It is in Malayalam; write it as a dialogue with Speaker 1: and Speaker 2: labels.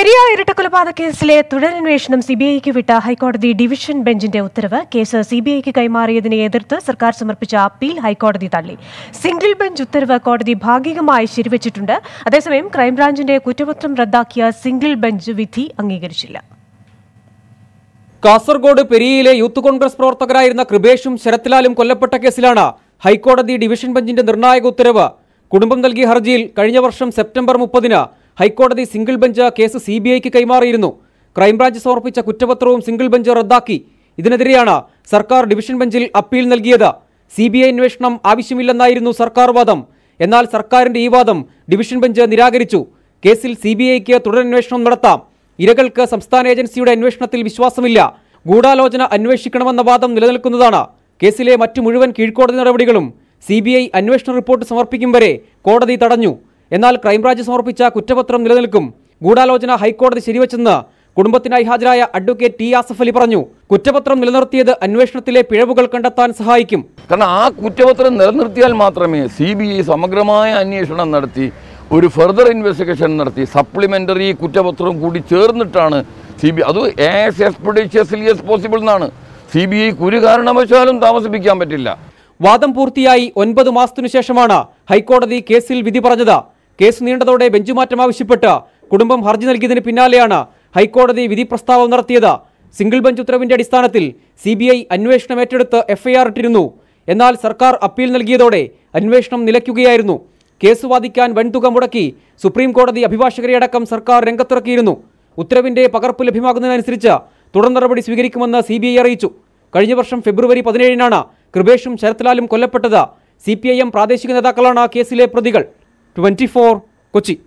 Speaker 1: പെരിയാർ ഇരട്ടക്കൊലപാത കേസിലെ തുടരന്വേഷണം സിബിഐക്ക് വിട്ട ഹൈക്കോടതി ഡിവിഷൻ ബെഞ്ചിന്റെ ഉത്തരവ് കേസ് സിബിഐക്ക് കൈമാറിയതിനെ എതിർത്ത് സർക്കാർ സമർപ്പിച്ച അപ്പീൽ ഹൈക്കോടതി തള്ളി സിംഗിൾ ബെഞ്ച് ഉത്തരവ് കോടതി ഭാഗികമായി ശരിവച്ചിട്ടുണ്ട് അതേസമയം ക്രൈംബ്രാഞ്ചിന്റെ കുറ്റപത്രം റദ്ദാക്കിയ സിംഗിൾ ബെഞ്ച് വിധി അംഗീകരിച്ചില്ല
Speaker 2: കാസർഗോഡ് പെരിയയിലെ യൂത്ത് കോൺഗ്രസ് പ്രവർത്തകരായിരുന്ന കൃപേഷും ശരത്ലാലും കൊല്ലപ്പെട്ട കേസിലാണ് ഹൈക്കോടതി ഡിവിഷൻ ബെഞ്ചിന്റെ നിർണായക ഉത്തരവ് കുടുംബം നൽകിയ ഹർജിയിൽ കഴിഞ്ഞ വർഷം സെപ്റ്റംബർ മുപ്പതിന് ഹൈക്കോടതി single bench case C B ഐക്ക് കൈമാറിയിരുന്നു ക്രൈംബ്രാഞ്ച് സമർപ്പിച്ച കുറ്റപത്രവും സിംഗിൾ ബെഞ്ച് റദ്ദാക്കി ഇതിനെതിരെയാണ് സർക്കാർ ഡിവിഷൻ ബെഞ്ചിൽ അപ്പീൽ നൽകിയത് സി ബി ഐ അന്വേഷണം ആവശ്യമില്ലെന്നായിരുന്നു സർക്കാർ വാദം എന്നാൽ സർക്കാരിന്റെ ഈ വാദം ഡിവിഷൻ ബെഞ്ച് നിരാകരിച്ചു കേസിൽ സി ബി ഐക്ക് തുടരന്വേഷണം നടത്താം ഇരകൾക്ക് സംസ്ഥാന ഏജൻസിയുടെ അന്വേഷണത്തിൽ വിശ്വാസമില്ല ഗൂഢാലോചന അന്വേഷിക്കണമെന്ന വാദം നിലനിൽക്കുന്നതാണ് കേസിലെ മറ്റു മുഴുവൻ കീഴ്ക്കോടതി നടപടികളും സി ബി ഐ അന്വേഷണ റിപ്പോർട്ട് സമർപ്പിക്കും വരെ കോടതി തടഞ്ഞു എന്നാൽ ക്രൈംബ്രാഞ്ച് സമർപ്പിച്ച കുറ്റപത്രം നിലനിൽക്കും ഗൂഢാലോചന ഹൈക്കോടതി ശരിവച്ചെന്ന് കുടുംബത്തിനായി ഹാജരായ അഡ്വക്കേറ്റ് ടി ആസഫ് അലി പറഞ്ഞു കുറ്റപത്രം നിലനിർത്തിയത്
Speaker 3: അന്വേഷണത്തിലെ പിഴവുകൾ കണ്ടെത്താൻ സഹായിക്കും കാരണം ആ കുറ്റപത്രം നിലനിർത്തിയാൽ മാത്രമേ സി സമഗ്രമായ അന്വേഷണം നടത്തി ഒരു ഫെർദർ ഇൻവെസ്റ്റിഗേഷൻ നടത്തി സപ്ലിമെന്ററി കുറ്റപത്രം കൂടി ചേർന്നിട്ടാണ് സി ബി അത് ആസ് എക്സ്പെഡീഷ്യസ്ലി എസ് പോസിബിൾ എന്നാണ് സി ബി ഐക്ക് ഒരു കാരണവശാലും താമസിപ്പിക്കാൻ പറ്റില്ല വാദം പൂർത്തിയായി ഒൻപത് മാസത്തിനു ശേഷമാണ്
Speaker 2: ഹൈക്കോടതി കേസിൽ വിധി പറഞ്ഞത് കേസ് നീണ്ടതോടെ ബെഞ്ചുമാറ്റം ആവശ്യപ്പെട്ട് കുടുംബം ഹർജി നൽകിയതിന് പിന്നാലെയാണ് ഹൈക്കോടതി വിധി പ്രസ്താവം നടത്തിയത് സിംഗിൾ ബെഞ്ച് ഉത്തരവിന്റെ അടിസ്ഥാനത്തിൽ സി ബി ഐ അന്വേഷണം ഏറ്റെടുത്ത് എഫ്ഐആർ ഇട്ടിരുന്നു എന്നാൽ സർക്കാർ അപ്പീൽ നൽകിയതോടെ അന്വേഷണം നിലയ്ക്കുകയായിരുന്നു കേസ് വാദിക്കാൻ വൻതുക മുടക്കി സുപ്രീം കോടതി അഭിഭാഷകരെ അടക്കം സർക്കാർ രംഗത്തിറക്കിയിരുന്നു ഉത്തരവിന്റെ പകർപ്പ് ലഭ്യമാകുന്നതിനനുസരിച്ച് തുടർ നടപടി സ്വീകരിക്കുമെന്ന് സി അറിയിച്ചു കഴിഞ്ഞ വർഷം ഫെബ്രുവരി പതിനേഴിനാണ് കൃപേഷും ശരത്ലാലും കൊല്ലപ്പെട്ടത് സി പ്രാദേശിക നേതാക്കളാണ് കേസിലെ പ്രതികൾ ट्वेंटी फोर कोची